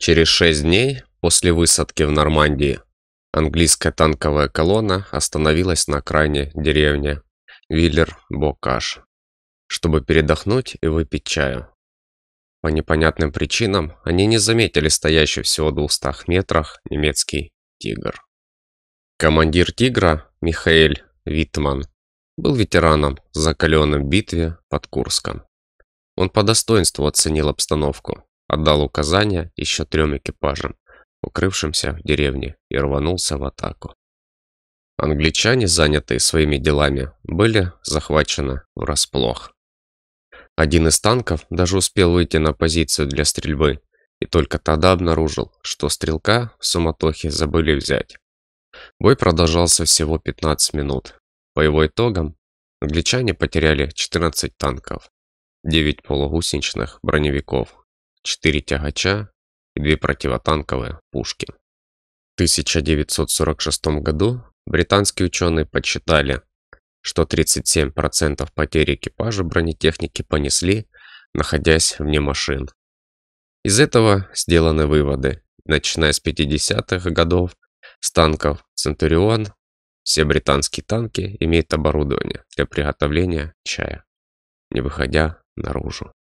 Через шесть дней после высадки в Нормандии английская танковая колонна остановилась на окраине деревни Виллер-Бокаш, чтобы передохнуть и выпить чаю. По непонятным причинам они не заметили стоящий всего в 200 метрах немецкий «Тигр». Командир «Тигра» Михаэль Витман был ветераном, закаленным в битве под Курском. Он по достоинству оценил обстановку. Отдал указания еще трем экипажам, укрывшимся в деревне, и рванулся в атаку. Англичане, занятые своими делами, были захвачены врасплох. Один из танков даже успел выйти на позицию для стрельбы и только тогда обнаружил, что стрелка в суматохе забыли взять. Бой продолжался всего 15 минут. По его итогам англичане потеряли 14 танков, 9 полугусеничных броневиков 4 тягача и 2 противотанковые пушки. В 1946 году британские ученые подсчитали, что 37% потерь экипажа бронетехники понесли, находясь вне машин. Из этого сделаны выводы. Начиная с 50-х годов с танков «Центурион» все британские танки имеют оборудование для приготовления чая, не выходя наружу.